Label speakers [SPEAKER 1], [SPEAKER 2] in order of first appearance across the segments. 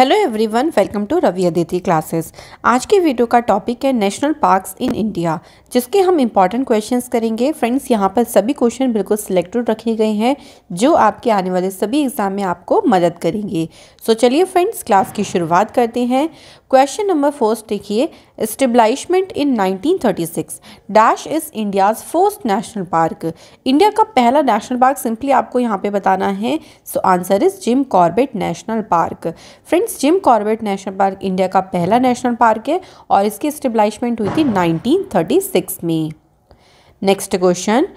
[SPEAKER 1] Hello everyone welcome to Ravi Aditi classes आज के video का टॉपिक है नेशनल पार्क्स इन इंडिया जिसके हम इम्पॉर्टेंट क्वेश्चंस करेंगे फ्रेंड्स यहाँ पर सभी क्वेश्चन बिल्कुल सिलेक्टेड रखे गए हैं जो आपके आने वाले सभी एग्जाम में आपको मदद करेंगे सो चलिए फ्रेंड्स क्लास की शुरुआत करते हैं क्वेश्चन नंबर फोर्स्ट देखिए establishment in 1936 dash is India's first national park India का पहला नेशनल पार्क सिंपली आपको यहाँ पे बताना है so answer is Jim Corbett national park friends friends Jim Corbett national park India का पहला नेशनल पार्क है और इसकी इस्टेब्लाइशमेंट हुई थी 1936 में next question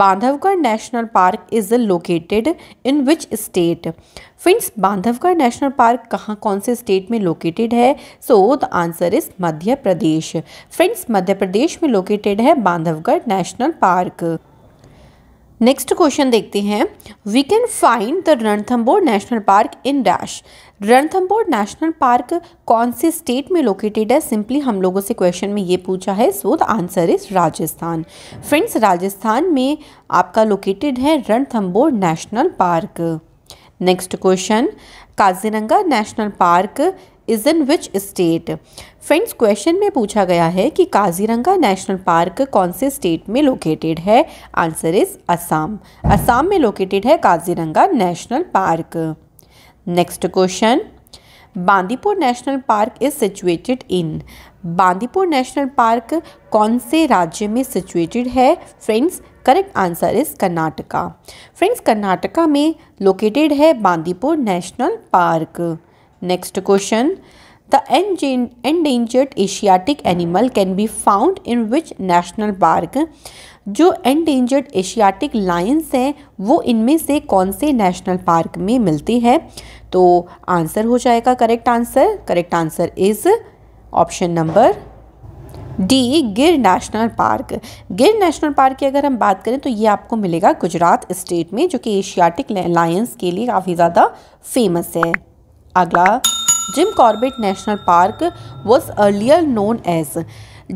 [SPEAKER 1] Bandhavgarh national park is located in which state friends Bandhavgarh national park कहाँ कौन से स्टेट में लोकेटेड है so the answer is Madhya Pradesh friends Madhya Pradesh में लोकेटेड है Bandhavgarh national park next question देखते हैं we can find the Ranthambore national park in dash Ranthambore national park कौन से स्टेट में लोकेटेड है सिंपली हम लोगों से क्वेश्चन में ये पूछा है so the answer is Rajasthan friends Rajasthan में आपका लोकेटेड है Ranthambore national park next question Kaziranga national park is in which state friends question में पूछा गया है कि काजीरंगा नेशनल पार्क कौन से स्टेट में लोकेटेड है आंसर इज़ असम असम में लोकेटेड है Kaziranga national park next question Bandipur national park is situated in Bandipur national park कौन से राज्य में सिचुएटेड है friends correct answer is Karnataka friends Karnataka में लोकेटेड है Bandipur national park next question the endangered Asiatic animal can be found in which national park जो endangered Asiatic lions हैं वो इनमें से कौन से नेशनल पार्क में मिलती है तो आंसर हो जाएगा correct answer correct answer is option number D Gir national park Gir national park की अगर हम बात करें तो ये आपको मिलेगा गुजरात स्टेट में जो कि एशियाटिक लायंस के लिए काफ़ी ज़्यादा फेमस है अगला Jim Corbett national park was earlier known as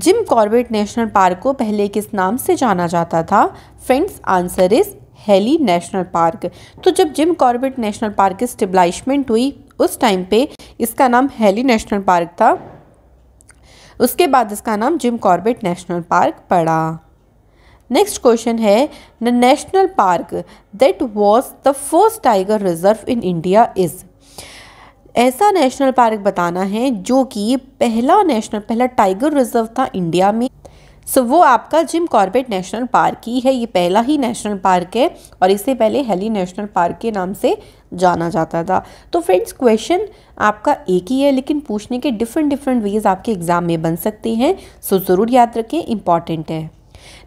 [SPEAKER 1] Jim Corbett national park को पहले किस नाम से जाना जाता था friends answer is Hailey national park तो जब जिम कॉर्बेट नेशनल पार्क की स्टेब्लाइशमेंट हुई उस टाइम पे इसका नाम हेली नेशनल पार्क था उसके बाद इसका नाम जिम कॉर्बेट नेशनल पार्क पड़ा नेक्स्ट क्वेश्चन है the national park that was the first tiger reserve in India is ऐसा नेशनल पार्क बताना है जो कि पहला नेशनल पहला टाइगर रिजर्व था इंडिया में सो so, वो आपका जिम कॉर्बेट नेशनल पार्क ही है ये पहला ही नेशनल पार्क है और इससे पहले हेली नेशनल पार्क के नाम से जाना जाता था तो फ्रेंड्स क्वेश्चन आपका एक ही है लेकिन पूछने के डिफरेंट डिफरेंट वेज आपके एग्ज़ाम में बन सकते हैं सो so, ज़रूर याद रखें इम्पॉर्टेंट है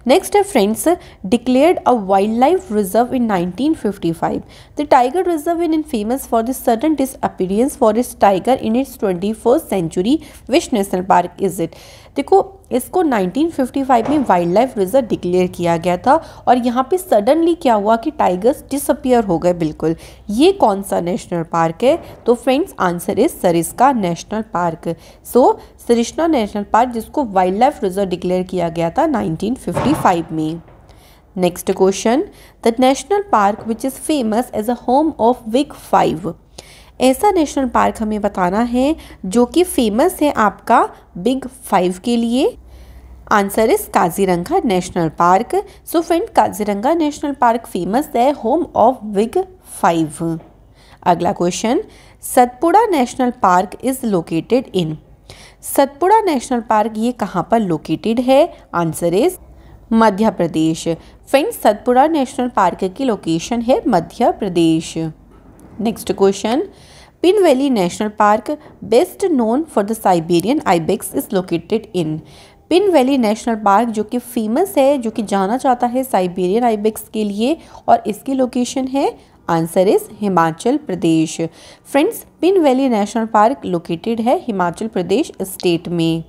[SPEAKER 1] Next, friends, uh, declared a wildlife reserve in 1955. The tiger reserve is famous for the sudden disappearance for its tiger in its 21st century. Which national park is it? देखो इसको 1955 में wild life reserve declare किया गया था और यहाँ पे suddenly क्या हुआ कि टाइगर्स डिसअपियर हो गए बिल्कुल ये कौन सा नेशनल पार्क है तो friends answer is Sariska national park so Sariska national park जिसको वाइल्ड लाइफ रिजर्व डिक्लेयर किया गया था नाइनटीन में next question the national park which is famous as a home of big five ऐसा नेशनल पार्क हमें बताना है जो कि फेमस है आपका बिग फाइव के लिए answer is Kaziranga national park so friend Kaziranga national park famous the home of big five अगला question Satpura national park is located in Satpura national park ये कहाँ पर लोकेटेड है answer is Madhya Pradesh friend Satpura national park की लोकेशन है Madhya Pradesh next question Pin valley national park best known for the Siberian ibex is located in Pin valley national park जो कि famous है जो कि जाना जाता है साइबेरियन आइबेक्स के लिए और इसकी लोकेशन है answer is Himachal Pradesh friends Pin valley national park located है हिमाचल प्रदेश स्टेट में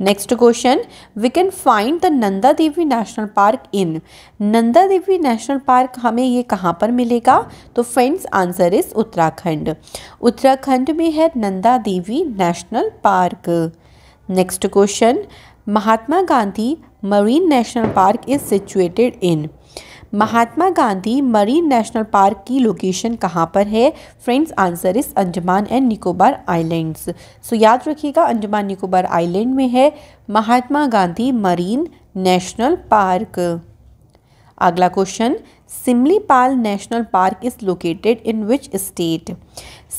[SPEAKER 1] next question we can find the Nanda Devi national park in Nanda Devi national park हमें ये कहाँ पर मिलेगा तो friends answer is Uttarakhand Uttarakhand में है Nanda Devi national park next question Mahatma Gandhi marine national park is situated in Mahatma Gandhi marine national park की लोकेशन कहाँ पर है friends answer is Andaman and Nicobar islands so याद रखिएगा अंडमान निकोबार आइलैंड में है Mahatma Gandhi marine national park अगला question Similipal national park is located in which state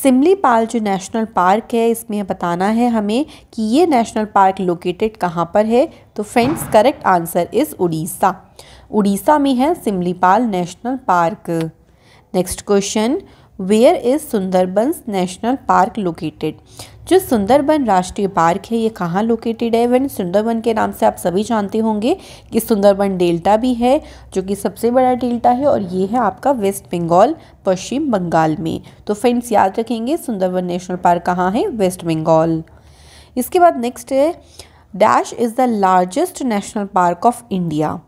[SPEAKER 1] Similipal जो नेशनल पार्क है इसमें बताना है हमें कि ये नेशनल पार्क लोकेटेड कहाँ पर है तो friends correct answer is Orissa Orissa में है Similipal national park next question where is Sundarbans national park located जो सुंदरबन राष्ट्रीय पार्क है ये कहाँ लोकेटेड है वन सुंदरबन के नाम से आप सभी जानते होंगे कि सुंदरबन डेल्टा भी है जो कि सबसे बड़ा डेल्टा है और ये है आपका वेस्ट बंगाल पश्चिम बंगाल में तो फ्रेंड्स याद रखेंगे सुंदरबन नेशनल पार्क कहाँ है वेस्ट बंगाल इसके बाद नेक्स्ट है dash is the largest national park of India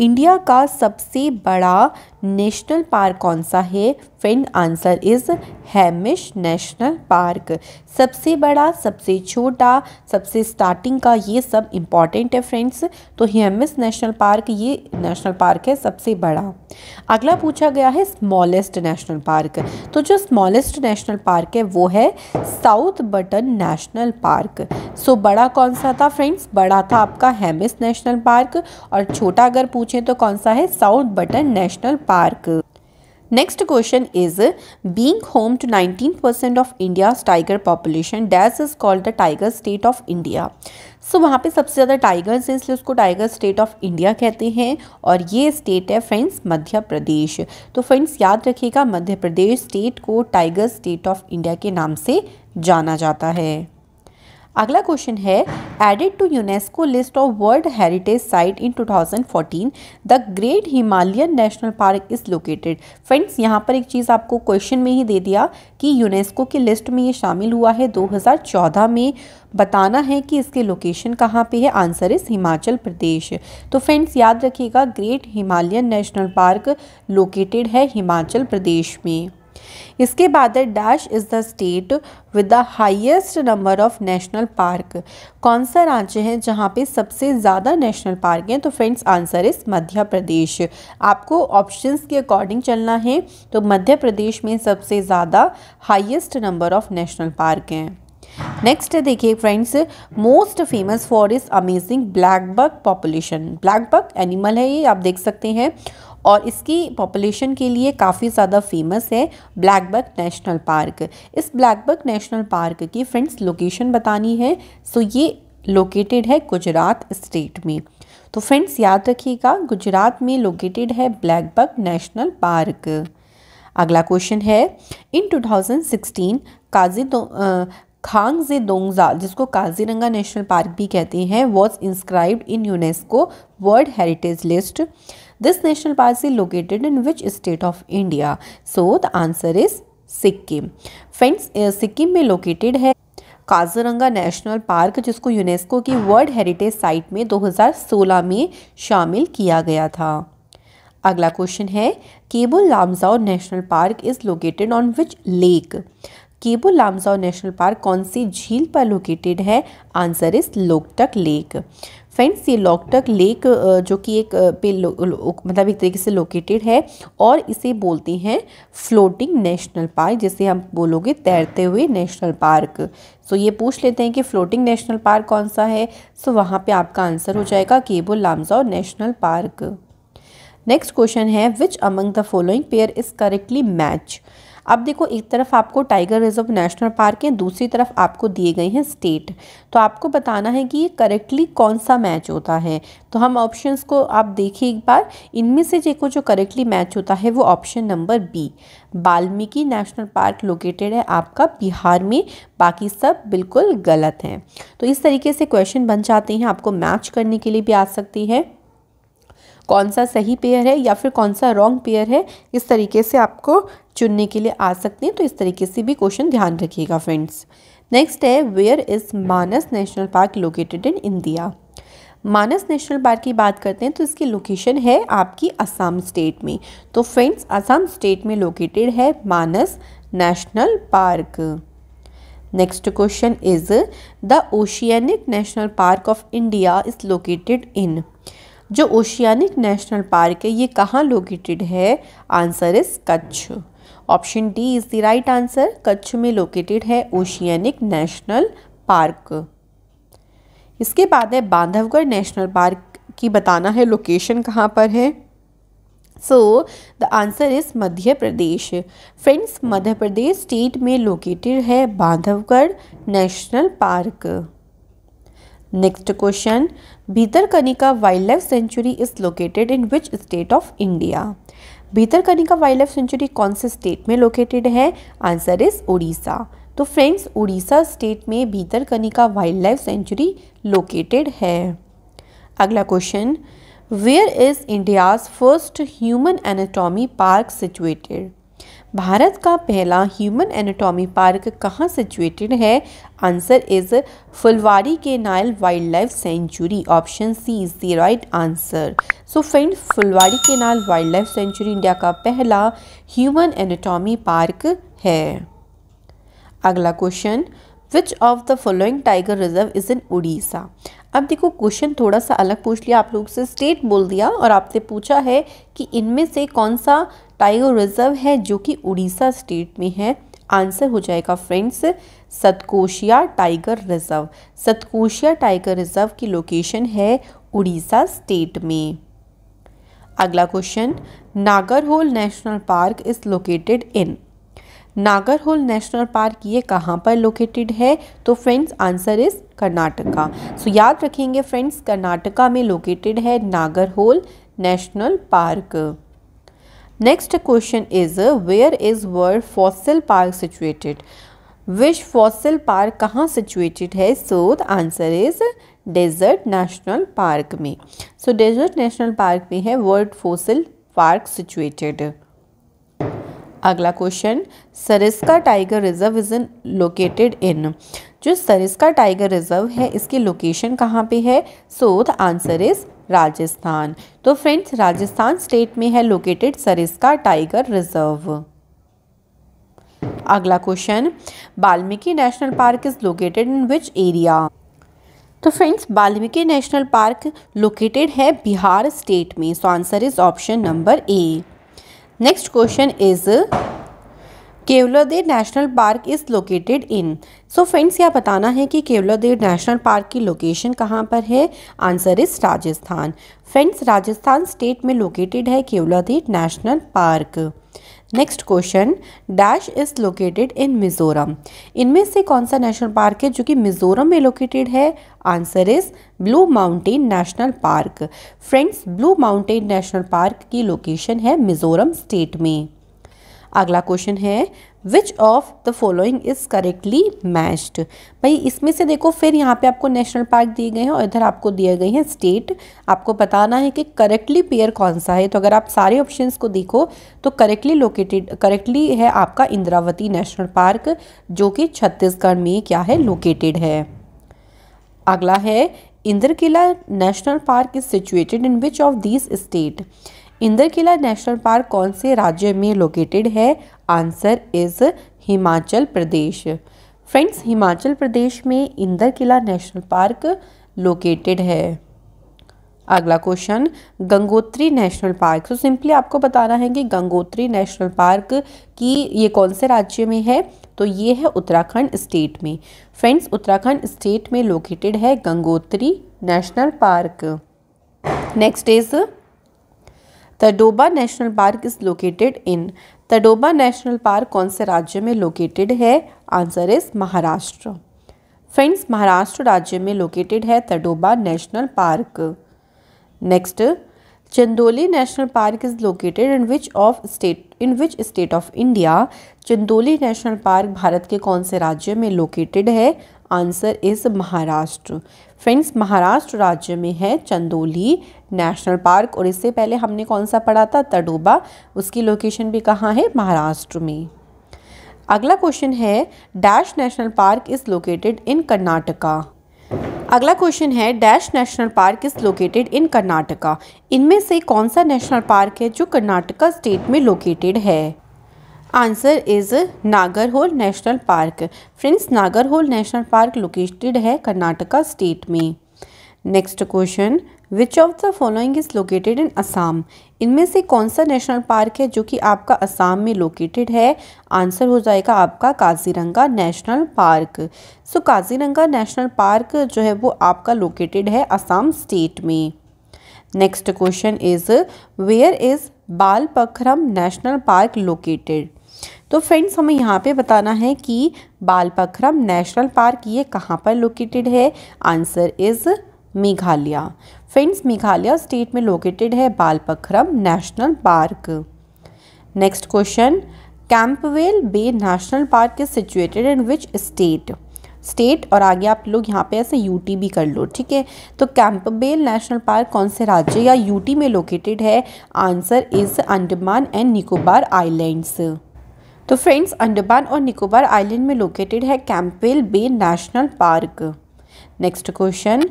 [SPEAKER 1] India का सबसे बड़ा नेशनल पार्क कौन सा है friend answer is Hemis national park सबसे बड़ा सबसे छोटा सबसे स्टार्टिंग का ये सब इम्पॉर्टेंट है फ्रेंड्स तो हैमिश नेशनल पार्क ये नेशनल पार्क है सबसे बड़ा अगला पूछा गया है स्मॉलेस्ट नेशनल पार्क तो जो स्मॉलेस्ट नेशनल पार्क है वो है South Button national park so बड़ा कौन सा था फ्रेंड्स बड़ा था आपका हैमिस नेशनल पार्क और छोटा अगर पूछें तो कौन सा है South Button national next question is being home to nineteen percent of India tiger population dash is called the tiger state of India so वहाँ पे सबसे ज़्यादा टाइगर्स हैं इसलिए उसको टाइगर स्टेट ऑफ इंडिया कहते हैं और ये स्टेट है फ्रेंड्स मध्य प्रदेश तो फ्रेंड्स याद रखिएगा मध्य प्रदेश स्टेट को टाइगर स्टेट ऑफ इंडिया के नाम से जाना जाता है अगला क्वेश्चन है added to UNESCO list of world heritage site in 2014 the great Himalayan national park is located friends यहाँ पर एक चीज़ आपको क्वेश्चन में ही दे दिया कि यूनेस्को की लिस्ट में ये शामिल हुआ है 2014 में बताना है कि इसके लोकेशन कहाँ पे है आंसर इस हिमाचल प्रदेश तो फ्रेंड्स याद रखिएगा great Himalayan national park located है हिमाचल प्रदेश में इसके बाद है dash is the state with the highest number of national park कौन सा राज्य है जहाँ पे सबसे ज़्यादा नेशनल पार्क हैं तो फ्रेंड्स आंसर इस मध्य प्रदेश आपको ऑप्शंस के अकॉर्डिंग चलना है तो मध्य प्रदेश में सबसे ज़्यादा highest number of national park हैं नेक्स्ट देखिए friends most famous for is amazing blackbuck population blackbuck animal है ये आप देख सकते हैं और इसकी पॉपुलेशन के लिए काफ़ी ज़्यादा फेमस है ब्लैकबक नेशनल पार्क इस ब्लैकबक नेशनल पार्क की फ्रेंड्स लोकेशन बतानी है सो ये लोकेटेड है गुजरात स्टेट में तो फ्रेंड्स याद रखिएगा गुजरात में लोकेटेड है ब्लैकबक नेशनल पार्क अगला क्वेश्चन है इन 2016 काजी खांग जे दोंगजा जिसको काजीरंगा नेशनल पार्क भी कहते हैं was inscribed in UNESCO world heritage list this national park is located in which state of India so the answer is Sikkim friends Sikkim में लोकेटेड है Kaziranga national park जिसको UNESCO की वर्ल्ड हेरिटेज साइट में 2016 में शामिल किया गया था अगला क्वेश्चन है Keibul Lamjao national park is located on which lake Keibul Lamjao national park कौन सी झील पर लोकेटेड है answer is Loktak lake friends ये लोकटक लेक जो कि एक पे मतलब एक तरीके से लोकेटेड है और इसे बोलते हैं फ्लोटिंग नेशनल पार्क जिसे हम बोलोगे तैरते हुए नेशनल पार्क सो ये पूछ लेते हैं कि फ्लोटिंग नेशनल पार्क कौन सा है सो वहाँ पे आपका आंसर हो जाएगा Keibul Lamjao national park next question है which among the following pair is correctly match अब देखो एक तरफ आपको टाइगर रिजर्व नेशनल पार्क है दूसरी तरफ आपको दिए गए हैं स्टेट तो आपको बताना है कि ये करेक्टली कौन सा मैच होता है तो हम ऑप्शंस को आप देखिए एक बार इनमें से देखो जो करेक्टली मैच होता है वो option number B Valmiki national park located है आपका बिहार में बाकी सब बिल्कुल गलत हैं तो इस तरीके से क्वेश्चन बन जाते हैं आपको मैच करने के लिए भी आ सकती है कौन सा सही पेयर है या फिर कौन सा रॉन्ग पेयर है इस तरीके से आपको चुनने के लिए आ सकते हैं तो इस तरीके से भी क्वेश्चन ध्यान रखिएगा फ्रेंड्स नेक्स्ट है where is Manas national park located in India Manas national park की बात करते हैं तो इसकी लोकेशन है आपकी असम स्टेट में तो फ्रेंड्स असम स्टेट में लोकेटेड है Manas national park next question is the oceanic national park of India is located in जो ओशियानिक नेशनल पार्क है ये कहाँ लोकेटेड है answer is Kutch option D is the right answer Kutch में लोकेटेड है ओशियानिक नेशनल पार्क इसके बाद है बांधवगढ़ नेशनल पार्क की बताना है लोकेशन कहाँ पर है so the answer is Madhya Pradesh friends Madhya Pradesh state में लोकेटेड है Bandhavgarh national park next question Bhitarkanika wildlife sanctuary is located in which state of India Bhitarkanika wildlife sanctuary कौन से स्टेट में लोकेटेड है आंसर इज उड़ीसा तो फ्रेंड्स उड़ीसा स्टेट में Bhitarkanika wildlife sanctuary located है अगला question where is India's first human anatomy park situated Bharat का पहला ह्यूमन एनाटॉमी पार्क कहाँ सिचुएटेड है answer is Phulwari ke Nal wildlife sanctuary option C is the right answer so friend Phulwari ke Nal wildlife sanctuary India का पहला human anatomy park है अगला question which of the following tiger reserve is in Orissa अब देखो question थोड़ा सा अलग पूछ लिया आप लोग से स्टेट बोल दिया और आपसे पूछा है कि इनमें से कौन सा टाइगर रिजर्व है जो कि उड़ीसा स्टेट में है आंसर हो जाएगा friends Satkosia tiger reserve Satkosia tiger reserve की लोकेशन है उड़ीसा स्टेट में अगला question Nagarhole national park is located in Nagarhole national park ये कहाँ पर लोकेटेड है तो friends answer is Karnataka so याद रखेंगे फ्रेंड्स कर्नाटका में लोकेटेड है Nagarhole national park next question is where is world fossil park situated which fossil park कहाँ सिचुएटेड है so the answer is desert national park में सो डेजर्ट नेशनल पार्क में है world fossil park situated अगला question Sariska tiger reserve is in located in जो Sariska tiger reserve है इसकी location कहाँ पे है so the answer is Rajasthan तो फ्रेंड्स राजस्थान स्टेट में है लोकेटेड सरिस्का टाइगर रिजर्व अगला question Balmiki national park is located in which area तो friends Balmiki national park located है बिहार स्टेट में so answer is option number A next question is Keoladeo national park is located in so friends यह बताना है कि Keoladeo national park की location कहाँ पर है answer is Rajasthan friends Rajasthan state में लोकेटेड है Keoladeo national park next question dash is located in Mizoram इनमें से कौन सा नेशनल पार्क है जो कि मिज़ोरम में लोकेटेड है answer is blue mountain national park friends blue mountain national park की लोकेशन है मिज़ोरम स्टेट में अगला क्वेश्चन है which of the following is correctly matched भाई इसमें से देखो फिर यहाँ पे आपको नेशनल पार्क दिए गए हैं और इधर आपको दिए गए हैं स्टेट आपको बताना है कि करेक्टली पेयर कौन सा है तो अगर आप सारे ऑप्शन को देखो तो करेक्टली लोकेटेड करेक्टली है आपका इंद्रावती नेशनल पार्क जो कि छत्तीसगढ़ में क्या है लोकेटेड है अगला है Indra Kila national park is situated in which of this state Inder Kila national park कौन से राज्य में लोकेटेड है answer is Himachal Pradesh friends Himachal Pradesh में Inder Kila national park located है अगला क्वेश्चन गंगोत्री नेशनल पार्क तो सिंपली आपको बताना है कि गंगोत्री नेशनल पार्क की ये कौन से राज्य में है तो ये है उत्तराखंड स्टेट में फ्रेंड्स उत्तराखंड स्टेट में लोकेटेड है Gangotri national park next is Tadoba national park is located in Tadoba national park कौन से राज्य में लोकेटेड है answer is Maharashtra friends Maharashtra राज्य में लोकेटेड है Tadoba national park next Chandoli national park is located in which of state in which state of India Chandoli national park Bharat के कौन से राज्य में लोकेटेड है answer is Maharashtra friends Maharashtra राज्य में है चंदोली नेशनल पार्क और इससे पहले हमने कौन सा पढ़ा था तडोबा उसकी लोकेशन भी कहाँ है महाराष्ट्र में अगला क्वेश्चन है dash national park is located in Karnataka अगला क्वेश्चन है dash national park is located in Karnataka इनमें से कौन सा नेशनल पार्क है जो कर्नाटका स्टेट में लोकेटेड है answer is Nagarhole national park friends Nagarhole national park located है कर्नाटका स्टेट में next question which of the following is located in Assam इनमें से कौन सा नेशनल पार्क है जो कि आपका असम में लोकेटेड है आंसर हो जाएगा आपका Kaziranga national park so Kaziranga national park जो है वो आपका लोकेटेड है असम स्टेट में next question is where is Balpakram national park located तो फ्रेंड्स हमें यहाँ पे बताना है कि बाल पखरम नेशनल पार्क ये कहाँ पर लोकेटेड है answer is Meghalaya friends Meghalaya state में लोकेटेड है Balpakram national park next question Campbell bay national park is situated in which state state और आगे आप लोग यहाँ पे ऐसे यूटी भी कर लो ठीक है तो कैंपबेल नेशनल पार्क कौन से राज्य या यूटी में लोकेटेड है answer is Andaman and Nicobar islands तो फ्रेंड्स अंडमान और निकोबार आइलैंड में लोकेटेड है Campbell bay national park next question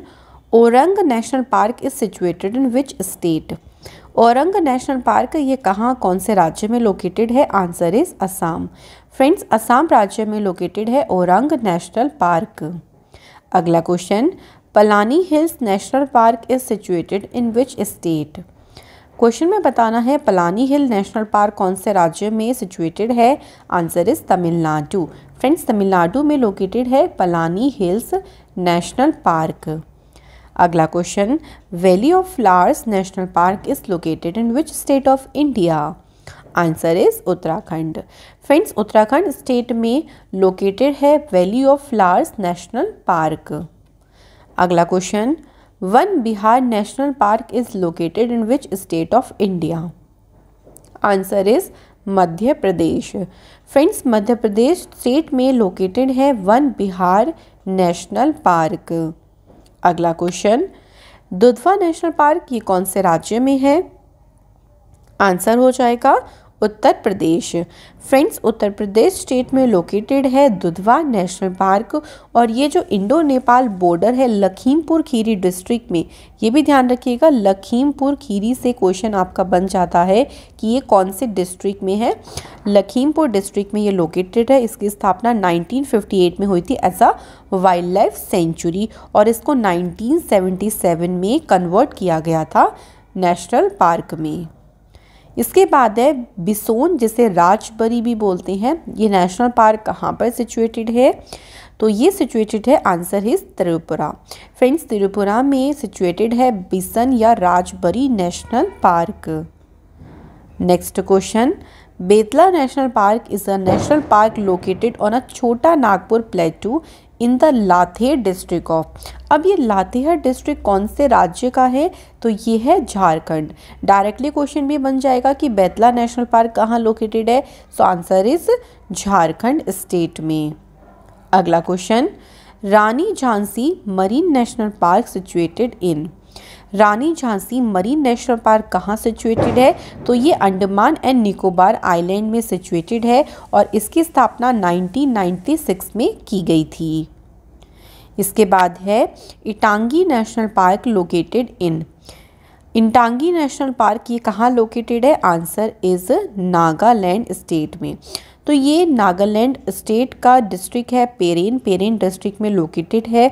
[SPEAKER 1] Orang national park is situated in which state Orang national park ये कहाँ कौन से राज्य में लोकेटेड है answer is Assam friends Assam राज्य में लोकेटेड है औरंग नेशनल पार्क अगला question Palani hills national park is situated in which state question में बताना है पलानी हिल नेशनल पार्क कौन से राज्य में सिचुएटेड है answer is Tamil Nadu friends Tamil Nadu में लोकेटेड है पलानी हिल्स नेशनल पार्क अगला question valley of flowers national park is located in which state of India answer is Uttarakhand friends Uttarakhand state में लोकेटेड है valley of flowers national park अगला question Van Vihar national park is located in which state of India answer is Madhya Pradesh friends Madhya Pradesh state में located है Van Vihar national park अगला question Dudhwa national park ये कौन से राज्य में है आंसर हो जाएगा उत्तर प्रदेश फ्रेंड्स उत्तर प्रदेश स्टेट में लोकेटेड है दुधवा नेशनल पार्क और ये जो इंडो नेपाल बॉर्डर है लखीमपुर खीरी डिस्ट्रिक्ट में ये भी ध्यान रखिएगा लखीमपुर खीरी से क्वेश्चन आपका बन जाता है कि ये कौन से डिस्ट्रिक्ट में है लखीमपुर डिस्ट्रिक्ट में ये लोकेटेड है इसकी स्थापना 1958 में हुई थी as a wildlife sanctuary और इसको नाइनटीन में कन्वर्ट किया गया था नेशनल पार्क में इसके बाद है बिसोन जिसे राजबरी भी बोलते हैं ये नेशनल पार्क कहाँ पर सिचुएटेड है तो ये सिचुएटेड है answer is Tripura friends Tripura में सिचुएटेड है बिसन या Rajbari national park next question Betla national park is a national park located on a Chota Nagpur plateau in the Latehar district of अब ये लातेहर डिस्ट्रिक्ट कौन से राज्य का है तो ये है झारखंड डायरेक्टली क्वेश्चन भी बन जाएगा कि बैतला नेशनल पार्क कहाँ लोकेटेड है so answer is Jharkhand state में अगला question Rani Jhansi marine national park situated in Rani Jhansi marine national park कहाँ सिचुएटेड है तो ये अंडमान एंड निकोबार आइलैंड में सिचुएटेड है और इसकी स्थापना 1996 में की गई थी इसके बाद है Itanki national park located in Intanki national park ये कहाँ लोकेटेड है आंसर इज़ नागालैंड स्टेट में तो ये नागालैंड स्टेट का डिस्ट्रिक्ट है पेरेन पेरेन डिस्ट्रिक्ट में लोकेटेड है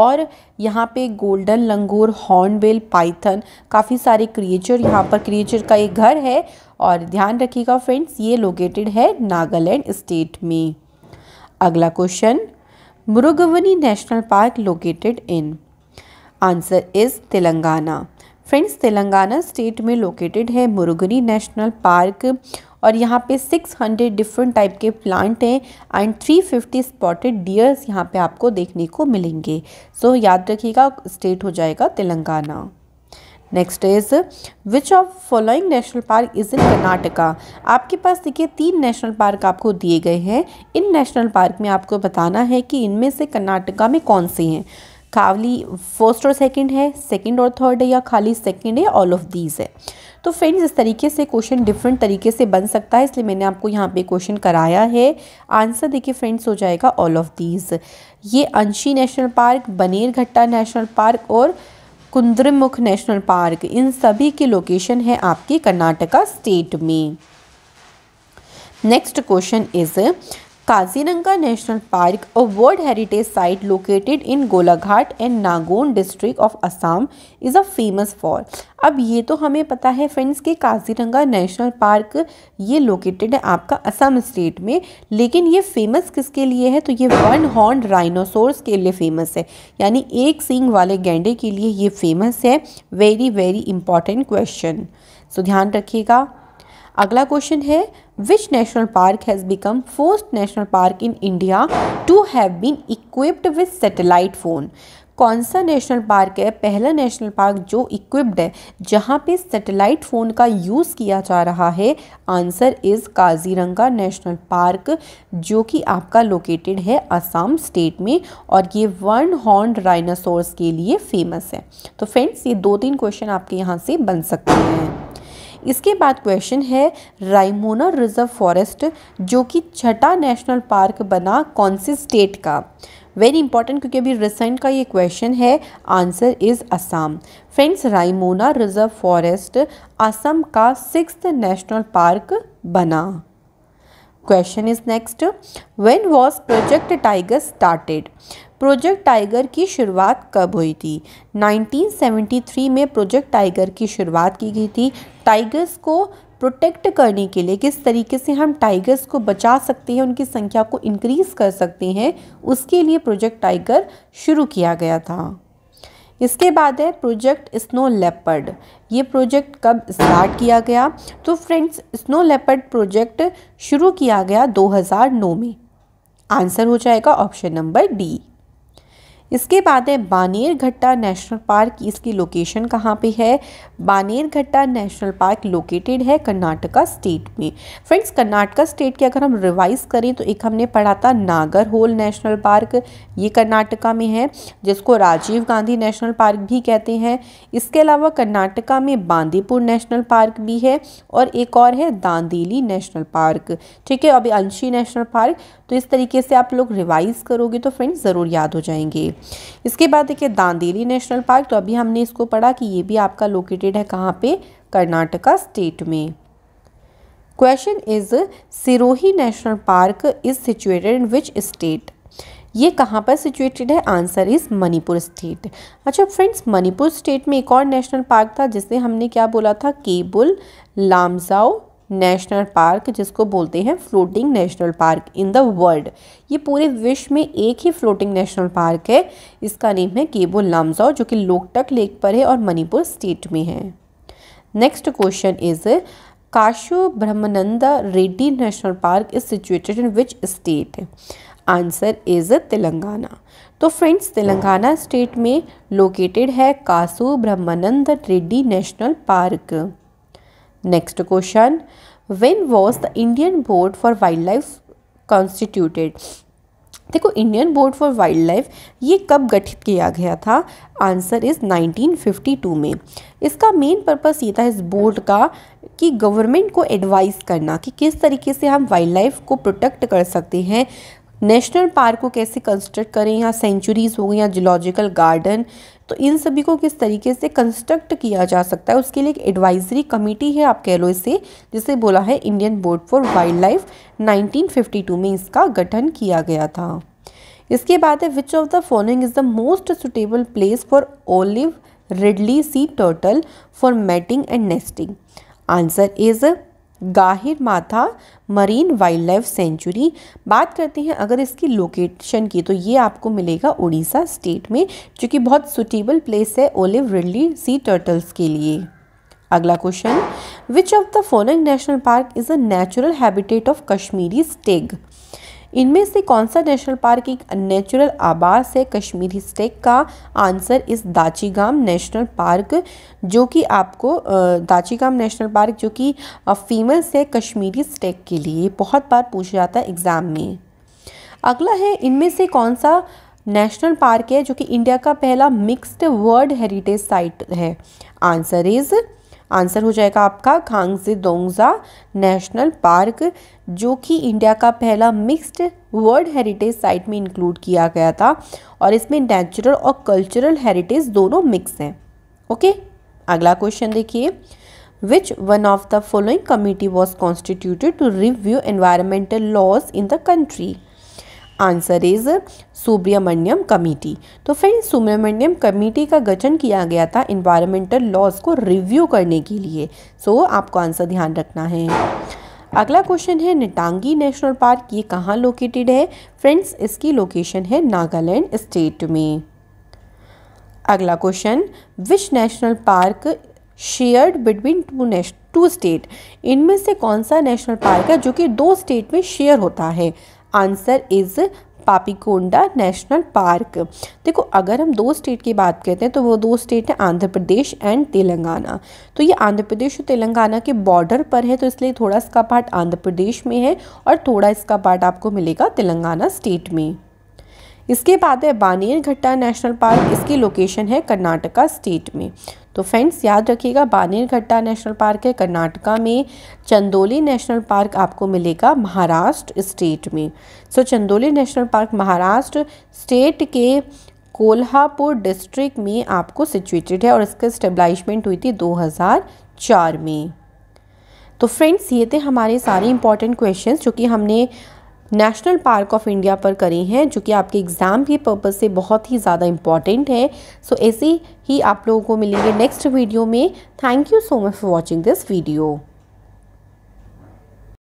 [SPEAKER 1] और यहाँ पे गोल्डन लंगूर हॉर्नबेल पाइथन काफ़ी सारे क्रिएचर यहाँ पर क्रिएचर का एक घर है और ध्यान रखिएगा फ्रेंड्स ये लोकेटेड है नागालैंड स्टेट में अगला question Mrugavani national park located in answer is Telangana friends Telangana state में लोकेटेड है मुरुगनी नेशनल पार्क और यहाँ पे 600 डिफरेंट टाइप के प्लांट हैं एंड 350 स्पॉटेड डियर्स यहाँ पे आपको देखने को मिलेंगे सो so, याद रखिएगा स्टेट हो जाएगा Telangana next is which of following national park is in Karnataka आपके पास देखिए तीन नेशनल पार्क आपको दिए गए हैं इन नेशनल पार्क में आपको बताना है कि इनमें से कर्नाटका में कौन से हैं कावली फर्स्ट और सेकंड है सेकंड और थर्ड है या खाली सेकंड है ऑल ऑफ दीज है तो फ्रेंड्स इस तरीके से क्वेश्चन डिफरेंट तरीके से बन सकता है इसलिए मैंने आपको यहाँ पे क्वेश्चन कराया है आंसर देखिए फ्रेंड्स हो जाएगा ऑल ऑफ दीज ये Anshi national park Bannerghatta national park और कुंद्रमुख नेशनल पार्क इन सभी की लोकेशन है आपकी कर्नाटका स्टेट में next question is Kaziranga national park और world heritage site located in Golaghat and Nagaon district of Assam is a famous for अब ये तो हमें पता है फ्रेंड्स कि काजीरंगा नेशनल पार्क ये लोकेटेड है आपका असम स्टेट में लेकिन ये फेमस किसके लिए है तो ये वन हॉर्न राइनोसोर्स के लिए फेमस है यानी एक सींग वाले गेंडे के लिए ये फेमस है very very important question so ध्यान रखिएगा अगला क्वेश्चन है which national park has become first national park in India to have been equipped with satellite phone कौन सा नेशनल पार्क है पहला नेशनल पार्क जो इक्विप्ड है जहाँ पे सैटेलाइट फ़ोन का यूज़ किया जा रहा है answer is Kaziranga national park जो कि आपका लोकेटेड है असम स्टेट में और ये वन हॉर्न राइनासोर्स के लिए फेमस है तो फ्रेंड्स ये दो तीन क्वेश्चन आपके यहाँ से बन सकते हैं इसके बाद क्वेश्चन है राइमोना रिजर्व फॉरेस्ट जो कि छठा नेशनल पार्क बना कौन से स्टेट का वेरी इंपॉर्टेंट क्योंकि अभी रिसेंट का ये क्वेश्चन है answer is Assam friends Raimona reserve forest Assam का सिक्स नेशनल पार्क बना question is next when was project tiger started project tiger की शुरुआत कब हुई थी 1973 में प्रोजेक्ट टाइगर की शुरुआत की गई थी टाइगर्स को प्रोटेक्ट करने के लिए किस तरीके से हम टाइगर्स को बचा सकते हैं उनकी संख्या को इंक्रीज़ कर सकते हैं उसके लिए प्रोजेक्ट टाइगर शुरू किया गया था इसके बाद है प्रोजेक्ट स्नो लेपर्ड ये प्रोजेक्ट कब स्टार्ट किया गया तो फ्रेंड्स स्नो लेपर्ड प्रोजेक्ट शुरू किया गया 2009 में आंसर हो जाएगा ऑप्शन नंबर डी इसके बाद है बानेर घट्टा नेशनल पार्क इसकी लोकेशन कहाँ पे है Bannerghatta national park located है कर्नाटका स्टेट में फ्रेंड्स कर्नाटका स्टेट के अगर हम रिवाइज करें तो एक हमने पढ़ा था नागर होल नेशनल पार्क ये कर्नाटका में है जिसको राजीव गांधी नेशनल पार्क भी कहते हैं इसके अलावा कर्नाटका में बांदीपुर नेशनल पार्क भी है और एक और है दांदीली नेशनल पार्क ठीक है अभी अंशी नेशनल पार्क तो इस तरीके से आप लोग रिवाइज़ करोगे तो फ्रेंड्स ज़रूर याद हो जाएंगे इसके बाद देखिए दांदेली नेशनल पार्क तो अभी हमने इसको पढ़ा कि ये भी आपका लोकेटेड है कहाँ पर कर्नाटका स्टेट में question is Sirohi national park is situated in which state ये कहाँ पर सिचुएटेड है आंसर इज़ मणिपुर स्टेट अच्छा फ्रेंड्स मणिपुर स्टेट में एक और नेशनल पार्क था जिसे हमने क्या बोला था केबुल लामजाओ नेशनल पार्क जिसको बोलते हैं floating national park in the world ये पूरे विश्व में एक ही फ्लोटिंग नेशनल पार्क है इसका नेम है केबो लामजाओ जो कि लोकटक लेक पर है और मणिपुर स्टेट में है next question is Kasu Brahmananda Reddy national park is situated in which state answer is Telangana तो फ्रेंड्स तेलंगाना स्टेट में लोकेटेड है Kasu Brahmananda Reddy national park next question when was the Indian board for wildlife constituted देखो Indian board for wildlife ये कब गठित किया गया था आंसर इज़ 1952 में इसका मेन पर्पस ये था इस बोर्ड का कि गवर्नमेंट को एडवाइस करना कि किस तरीके से हम वाइल्ड लाइफ को प्रोटेक्ट कर सकते हैं नेशनल पार्क को कैसे कंस्ट्रक्ट करें या सेंचुरीज़ हो गई या जूलॉजिकल गार्डन तो इन सभी को किस तरीके से कंस्ट्रक्ट किया जा सकता है उसके लिए एक एडवाइजरी कमेटी है आप कह लो इसे जिसे बोला है Indian board for wildlife 1952 में इसका गठन किया गया था इसके बाद है which of the following is the most suitable place for olive ridley sea turtle for mating and nesting answer is Gahirmatha marine wild wildlife century बात करते हैं अगर इसकी लोकेशन की तो ये आपको मिलेगा उड़ीसा स्टेट में जो कि बहुत सुटेबल प्लेस है ओलिव रिडली सी टर्टल्स के लिए अगला question which of the following national park is a natural habitat of Kashmiri stag इनमें से कौन सा नेशनल पार्क एक नेचुरल आवास है कश्मीरी स्टेक का आंसर इस दाचीगाम नेशनल पार्क जो कि आपको दाचीगाम नेशनल पार्क जो कि फेमस है कश्मीरी स्टेक के लिए बहुत बार पूछा जाता है एग्ज़ाम में अगला है इनमें से कौन सा नेशनल पार्क है जो कि इंडिया का पहला मिक्स्ड वर्ल्ड हेरिटेज साइट है आंसर इज़ आंसर हो जाएगा आपका खांगजी दोंगजा नेशनल पार्क जो कि इंडिया का पहला मिक्स्ड वर्ल्ड हेरिटेज साइट में इंक्लूड किया गया था और इसमें नेचुरल और कल्चरल हेरिटेज दोनों मिक्स हैं ओके अगला क्वेश्चन देखिए which one of the following committee was constituted to review environmental laws in the country answer is Subramaniam committee तो फ्रेंड्स सुब्रमण्यम कमेटी का गठन किया गया था इन्वायरमेंटल लॉज को रिव्यू करने के लिए सो so, आपको आंसर ध्यान रखना है अगला क्वेश्चन है निटांगी नेशनल पार्क ये कहाँ लोकेटेड है फ्रेंड्स इसकी लोकेशन है नागालैंड स्टेट में अगला question which national park shared between two nation two state इनमें से कौन सा नेशनल पार्क है जो कि दो स्टेट में शेयर होता है answer is Papikonda national park देखो अगर हम दो स्टेट की बात करते हैं तो वो दो स्टेट हैं आंध्र प्रदेश एंड तेलंगाना तो ये आंध्र प्रदेश और तेलंगाना के बॉर्डर पर है तो इसलिए थोड़ा इसका पार्ट आंध्र प्रदेश में है और थोड़ा इसका पार्ट आपको मिलेगा तेलंगाना स्टेट में इसके बाद है बानेर घट्टा नेशनल पार्क इसकी लोकेशन है कर्नाटका स्टेट में तो फ्रेंड्स याद रखिएगा बानेर घट्टा नेशनल पार्क है कर्नाटका में चंदोली नेशनल पार्क आपको मिलेगा महाराष्ट्र स्टेट में so so, Chandoli national park Maharashtra state के कोल्हापुर डिस्ट्रिक्ट में आपको सिचुएटेड है और इसका स्टेब्लाइशमेंट हुई थी 2004 में तो फ्रेंड्स ये थे हमारे सारे इंपॉर्टेंट क्वेश्चंस जो कि हमने नेशनल पार्क ऑफ इंडिया पर करी हैं जो कि आपके एग्ज़ाम के पर्पज़ से बहुत ही ज़्यादा इंपॉर्टेंट है सो ऐसे ही आप लोगों को मिलेंगे नेक्स्ट वीडियो में thank you so much for watching this video